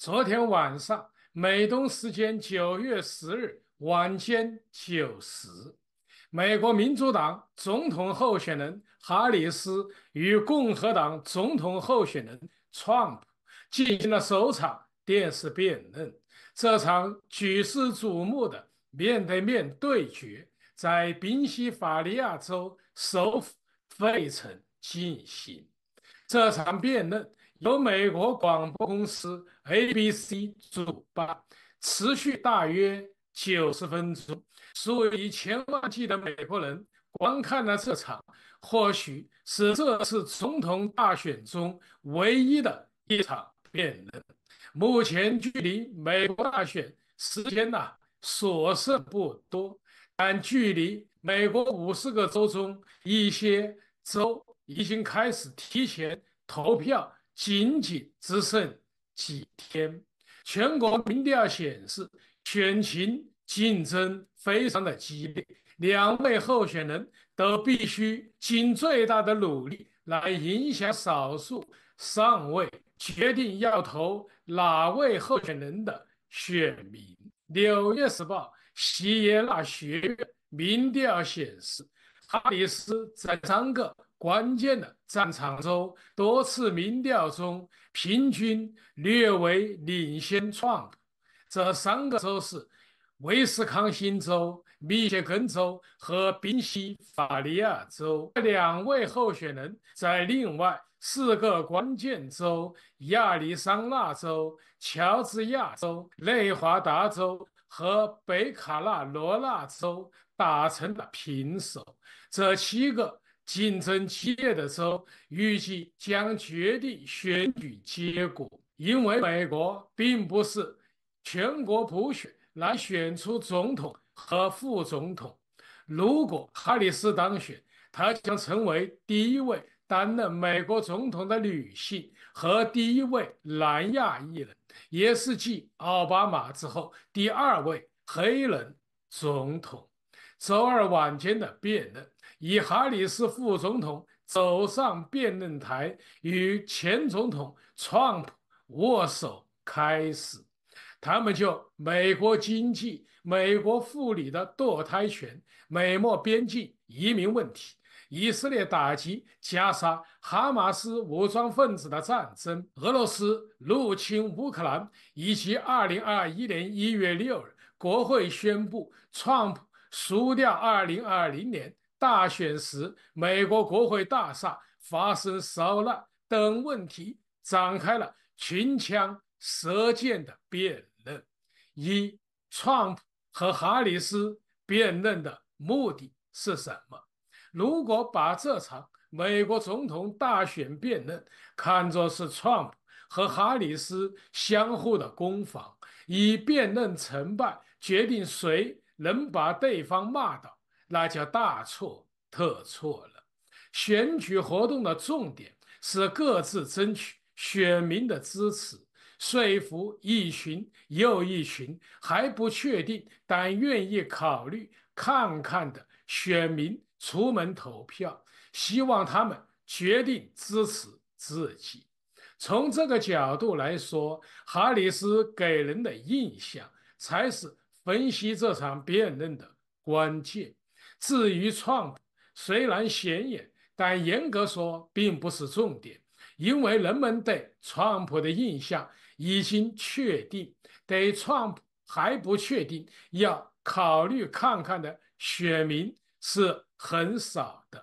昨天晚上，美东时间九月十日晚间九时，美国民主党总统候选人哈里斯与共和党总统候选人特普进行了首场电视辩论。这场举世瞩目的面对面对决在宾夕法尼亚州首府费城进行。这场辩论。由美国广播公司 ABC 主办，持续大约九十分钟，数以千万计的美国人观看了这场，或许是这次总统大选中唯一的一场辩论。目前距离美国大选时间呐所剩不多，但距离美国五十个州中一些州已经开始提前投票。仅仅只剩几天，全国民调显示，选情竞争非常的激烈，两位候选人都必须尽最大的努力来影响少数尚未决定要投哪位候选人的选民。《纽约时报》西耶纳学院民调显示，哈里斯在三个。关键的战场州多次民调中平均略为领先创这三个州是威斯康星州、密歇根州和宾夕法尼亚州。两位候选人在另外四个关键州亚利桑那州、乔治亚州、内华达州和北卡罗来纳州打成了平手。这七个。竞争激烈的时候，预计将决定选举结果。因为美国并不是全国普选来选出总统和副总统。如果哈里斯当选，她将成为第一位担任美国总统的女性和第一位南亚裔人，也是继奥巴马之后第二位黑人总统。周二晚间的辩论。以哈里斯副总统走上辩论台，与前总统 Trump 握手开始。他们就美国经济、美国妇女的堕胎权、美墨边境移民问题、以色列打击加沙哈马斯武装分子的战争、俄罗斯入侵乌克兰，以及2021年1月6日国会宣布 Trump 输掉2020年。大选时，美国国会大厦发生骚乱等问题，展开了群枪舌剑的辩论。一，Trump 和哈里斯辩论的目的是什么？如果把这场美国总统大选辩论看作是 Trump 和哈里斯相互的攻防，以辩论成败决定谁能把对方骂倒。那叫大错特错了。选举活动的重点是各自争取选民的支持，说服一群又一群还不确定但愿意考虑看看的选民出门投票，希望他们决定支持自己。从这个角度来说，哈里斯给人的印象才是分析这场辩论的关键。至于创，虽然显眼，但严格说并不是重点，因为人们对川普的印象已经确定，对川普还不确定要考虑看看的选民是很少的。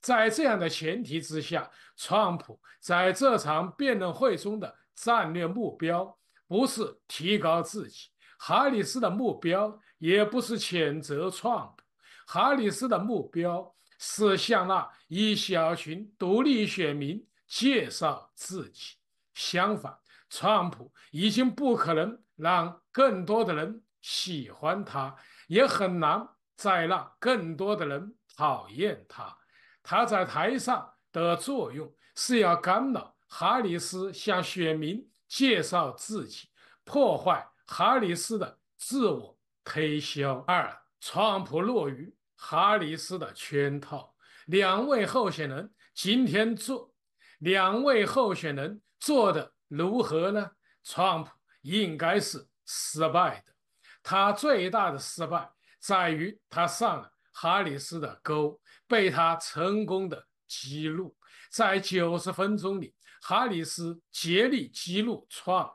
在这样的前提之下，川普在这场辩论会中的战略目标不是提高自己，哈里斯的目标也不是谴责川普。哈里斯的目标是向那一小群独立选民介绍自己。相反，川普已经不可能让更多的人喜欢他，也很难再让更多的人讨厌他。他在台上的作用是要干扰哈里斯向选民介绍自己，破坏哈里斯的自我推销。二。川普落于哈里斯的圈套。两位候选人今天做，两位候选人做的如何呢？川普应该是失败的。他最大的失败在于他上了哈里斯的钩，被他成功的激怒。在九十分钟里，哈里斯竭力激怒川普，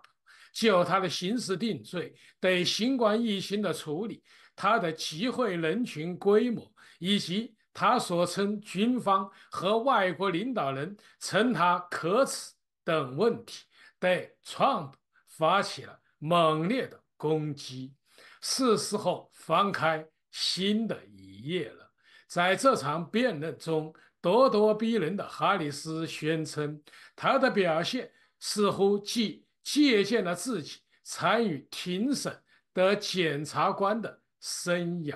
就他的刑事定罪对新冠疫情的处理。他的集会人群规模，以及他所称军方和外国领导人称他可耻等问题，对 Trump 发起了猛烈的攻击。是时候翻开新的一页了。在这场辩论中，咄咄逼人的哈里斯宣称，他的表现似乎既借鉴了自己参与庭审的检察官的。生涯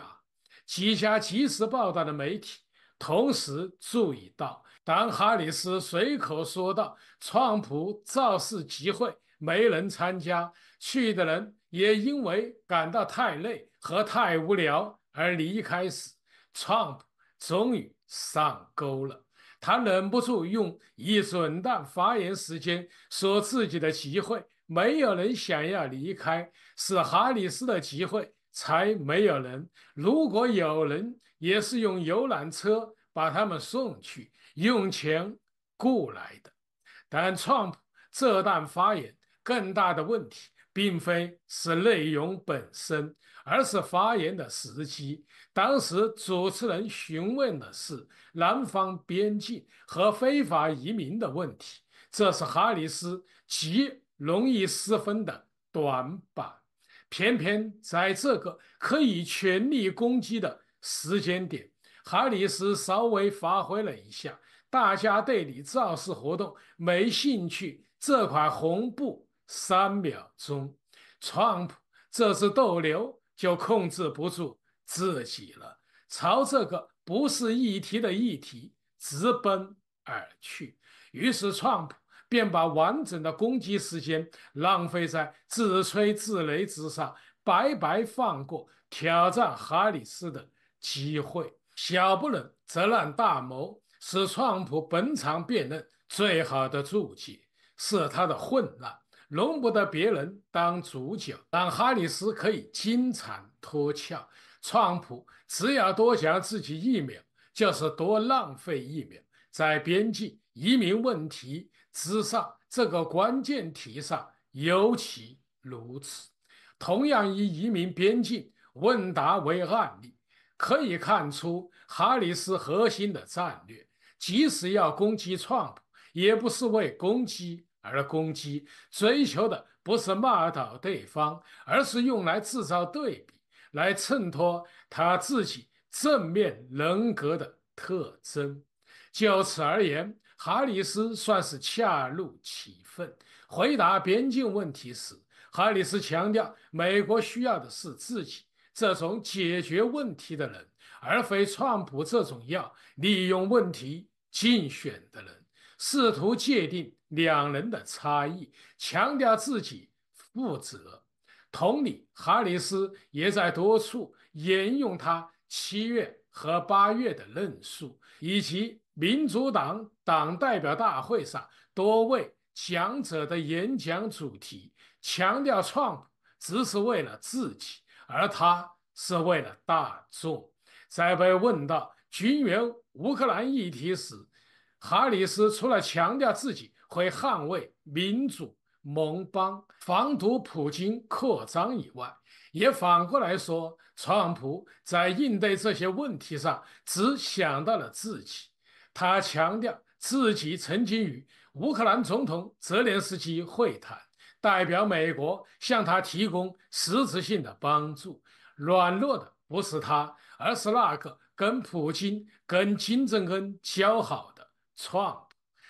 几家及时报道的媒体同时注意到，当哈里斯随口说道：“川普造势集会没人参加，去的人也因为感到太累和太无聊而离开”时，川普终于上钩了。他忍不住用一整段发言时间说：“自己的集会没有人想要离开，是哈里斯的集会。”才没有人。如果有人，也是用游览车把他们送去，用钱雇来的。但 Trump 这段发言更大的问题，并非是内容本身，而是发言的时机。当时主持人询问的是南方边境和非法移民的问题，这是哈里斯极容易失分的短板。偏偏在这个可以全力攻击的时间点，哈里斯稍微发挥了一下，大家对你造势活动没兴趣。这块红布三秒钟，Trump 这只斗牛就控制不住自己了，朝这个不是议题的议题直奔而去。于是 Trump。便把完整的攻击时间浪费在自吹自擂之上，白白放过挑战哈里斯的机会。小不忍则乱大谋，是川普本场辩论最好的注解，是他的混乱，容不得别人当主角，让哈里斯可以金蝉脱壳。川普只要多讲自己一秒，就是多浪费一秒在边境移民问题。之上，这个关键题上尤其如此。同样以移民边境问答为案例，可以看出哈里斯核心的战略，即使要攻击创普，也不是为攻击而攻击，追求的不是骂倒对方，而是用来制造对比，来衬托他自己正面人格的特征。就此而言。哈里斯算是恰如其分回答边境问题时，哈里斯强调，美国需要的是自己这种解决问题的人，而非川普这种要利用问题竞选的人。试图界定两人的差异，强调自己负责。同理，哈里斯也在多处沿用他七月和八月的论述，以及。民主党党代表大会上，多位讲者的演讲主题强调，川普只是为了自己，而他是为了大众。在被问到军援乌克兰议题时，哈里斯除了强调自己会捍卫民主盟邦、防堵普京扩张以外，也反过来说，川普在应对这些问题上，只想到了自己。他强调自己曾经与乌克兰总统泽连斯基会谈，代表美国向他提供实质性的帮助。软弱的不是他，而是那个跟普京、跟金正恩交好的创，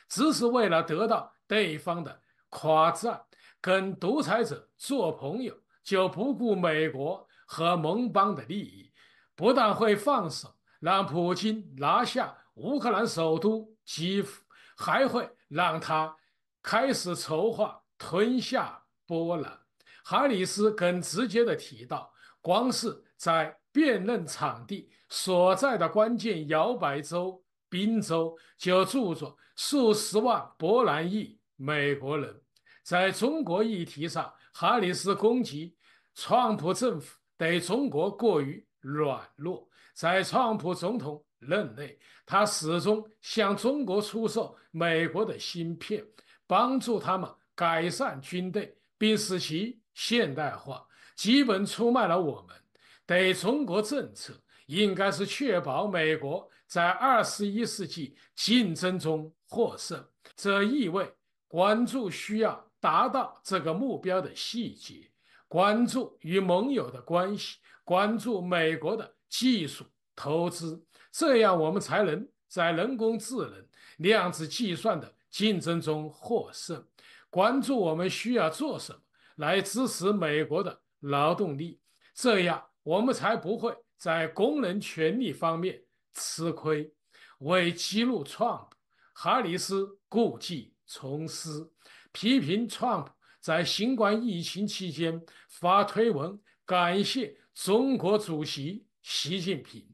只是为了得到对方的夸赞，跟独裁者做朋友就不顾美国和盟邦的利益，不但会放手让普京拿下。乌克兰首都基辅还会让他开始筹划吞下波兰。哈里斯更直接地提到，光是在辩论场地所在的关键摇摆州宾州，就住着数十万波兰裔美国人。在中国议题上，哈里斯攻击，特朗普政府对中国过于软弱，在特朗普总统。任内，他始终向中国出售美国的芯片，帮助他们改善军队并使其现代化，基本出卖了我们对中国政策。应该是确保美国在二十一世纪竞争中获胜，这意味关注需要达到这个目标的细节，关注与盟友的关系，关注美国的技术投资。这样我们才能在人工智能、量子计算的竞争中获胜。关注我们需要做什么来支持美国的劳动力，这样我们才不会在工人权利方面吃亏。为激怒 Trump，哈里斯故技重施，批评 Trump 在新冠疫情期间发推文感谢中国主席习近平。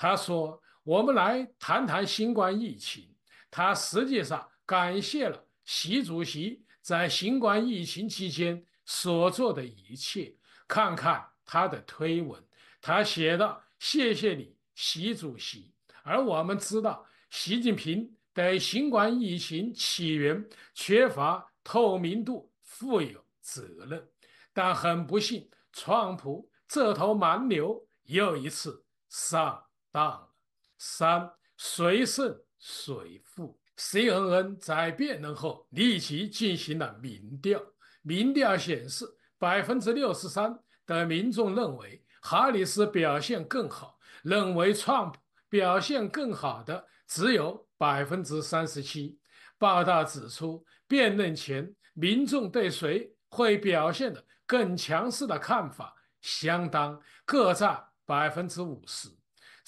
他说：“我们来谈谈新冠疫情。”他实际上感谢了习主席在新冠疫情期间所做的一切。看看他的推文，他写道：“谢谢你，习主席。”而我们知道，习近平对新冠疫情起源缺乏透明度负有责任。但很不幸，川普这头蛮牛又一次上。当三谁胜谁负？CNN 在辩论后立即进行了民调，民调显示，百分之六十三的民众认为哈里斯表现更好，认为 Trump 表现更好的只有百分之三十七。报道指出，辩论前，民众对谁会表现的更强势的看法相当，各占百分之五十。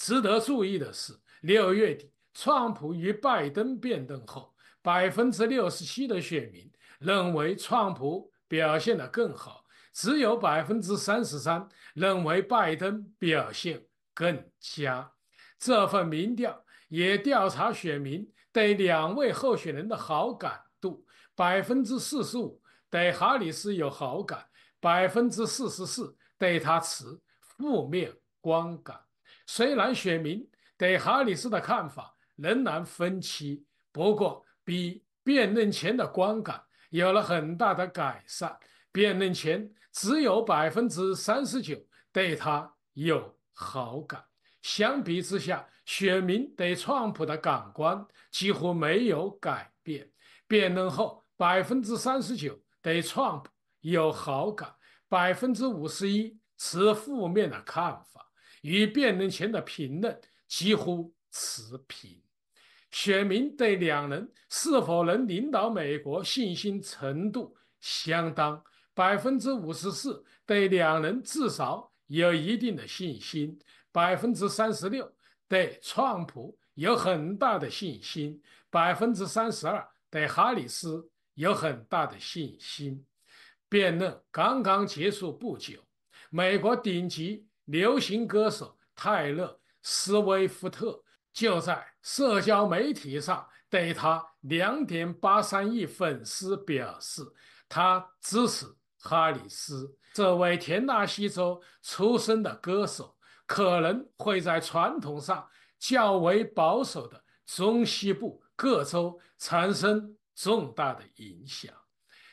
值得注意的是，六月底，川普与拜登辩论后，百分之六十七的选民认为川普表现得更好，只有百分之三十三认为拜登表现更佳。这份民调也调查选民对两位候选人的好感度：百分之四十五对哈里斯有好感，百分之四十四对他持负面观感。虽然选民对哈里斯的看法仍然分歧，不过比辩论前的观感有了很大的改善。辩论前只有百分之三十九对他有好感，相比之下，选民对川普的感官几乎没有改变。辩论后，百分之三十九对川普有好感，百分之五十一持负面的看法。与辩论前的评论几乎持平。选民对两人是否能领导美国信心程度相当，百分之五十四对两人至少有一定的信心，百分之三十六对创普有很大的信心，百分之三十二对哈里斯有很大的信心。辩论刚刚结束不久，美国顶级。流行歌手泰勒·斯威夫特就在社交媒体上对他2.83亿粉丝表示，他支持哈里斯。这位田纳西州出生的歌手可能会在传统上较为保守的中西部各州产生重大的影响。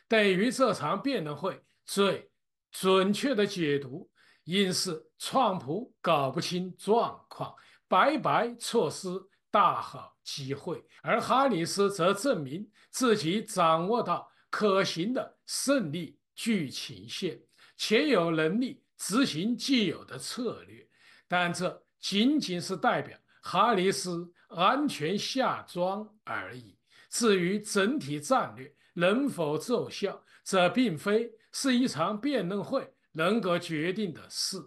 对于这场辩论会最准确的解读。因是，川普搞不清状况，白白错失大好机会；而哈里斯则证明自己掌握到可行的胜利剧情线，且有能力执行既有的策略。但这仅仅是代表哈里斯安全下装而已。至于整体战略能否奏效，这并非是一场辩论会。人格决定的事，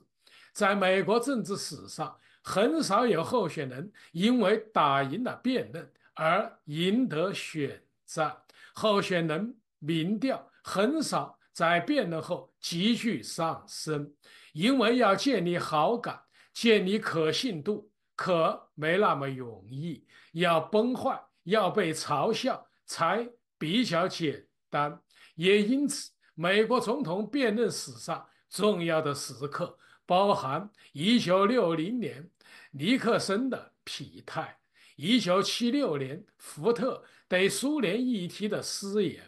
在美国政治史上，很少有候选人因为打赢了辩论而赢得选战。候选人民调很少在辩论后急剧上升，因为要建立好感、建立可信度，可没那么容易。要崩坏、要被嘲笑才比较简单。也因此，美国总统辩论史上。重要的时刻包含：一九六零年尼克森的疲态，一九七六年福特对苏联议题的失言，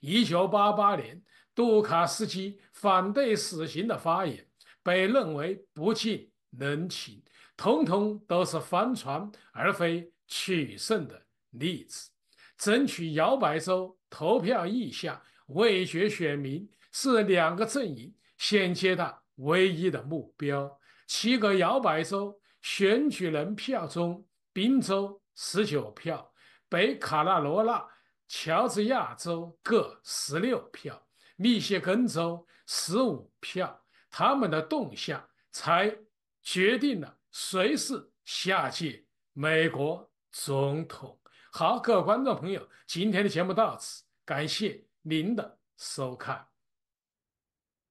一九八八年杜卡斯基反对死刑的发言，被认为不近人情，通通都是帆船而非取胜的例子。争取摇摆州投票意向、未决选民是两个阵营。现阶段唯一的目标，七个摇摆州选举人票中，宾州十九票，北卡纳罗纳、乔治亚州各十六票，密歇根州十五票，他们的动向才决定了谁是下届美国总统。好，各位观众朋友，今天的节目到此，感谢您的收看。